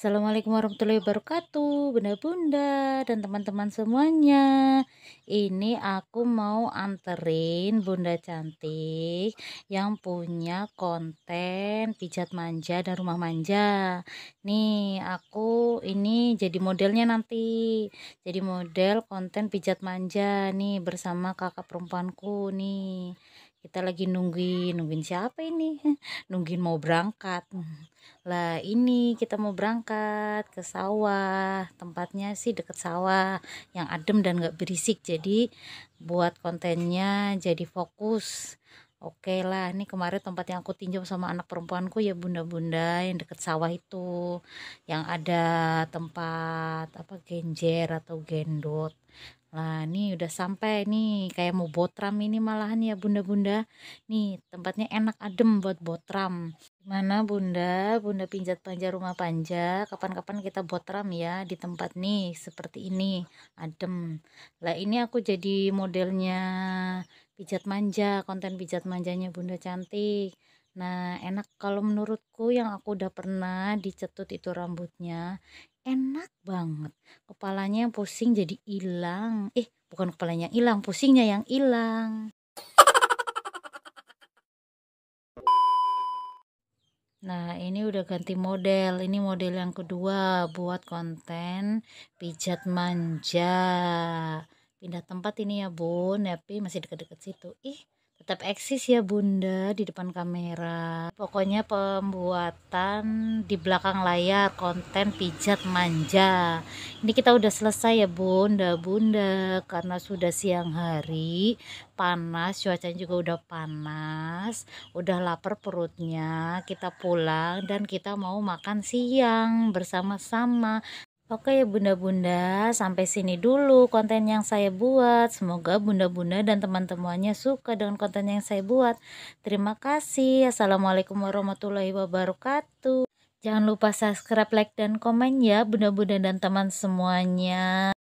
Assalamualaikum warahmatullahi wabarakatuh Bunda-bunda dan teman-teman semuanya Ini aku mau anterin Bunda Cantik Yang punya konten pijat manja dan rumah manja Nih aku ini jadi modelnya nanti Jadi model konten pijat manja nih bersama kakak perempuanku nih kita lagi nungguin nungguin siapa ini nungguin mau berangkat lah ini kita mau berangkat ke sawah tempatnya sih deket sawah yang adem dan gak berisik jadi buat kontennya jadi fokus Oke okay lah, ini kemarin tempat yang aku tinjau sama anak perempuanku ya bunda-bunda yang deket sawah itu, yang ada tempat apa genjer atau gendot. Nah, ini udah sampai nih, kayak mau botram ini malahan ya bunda-bunda. Nih, tempatnya enak adem buat botram. Gimana bunda, bunda pinjat panja rumah panja, kapan-kapan kita botram ya di tempat nih, seperti ini, adem. Lah ini aku jadi modelnya pijat manja, konten pijat manjanya bunda cantik. Nah, enak kalau menurutku yang aku udah pernah dicetut itu rambutnya, enak banget. Kepalanya yang pusing jadi hilang. Eh, bukan kepalanya yang hilang, pusingnya yang hilang. Nah, ini udah ganti model. Ini model yang kedua buat konten pijat manja. Pindah tempat ini ya, Bun. Tapi masih deket-deket situ. Ih, tetap eksis ya bunda di depan kamera pokoknya pembuatan di belakang layar konten pijat manja ini kita udah selesai ya bunda bunda karena sudah siang hari panas cuacanya juga udah panas udah lapar perutnya kita pulang dan kita mau makan siang bersama-sama Oke ya bunda-bunda, sampai sini dulu konten yang saya buat. Semoga bunda-bunda dan teman-temannya suka dengan konten yang saya buat. Terima kasih. Assalamualaikum warahmatullahi wabarakatuh. Jangan lupa subscribe, like, dan komen ya bunda-bunda dan teman semuanya.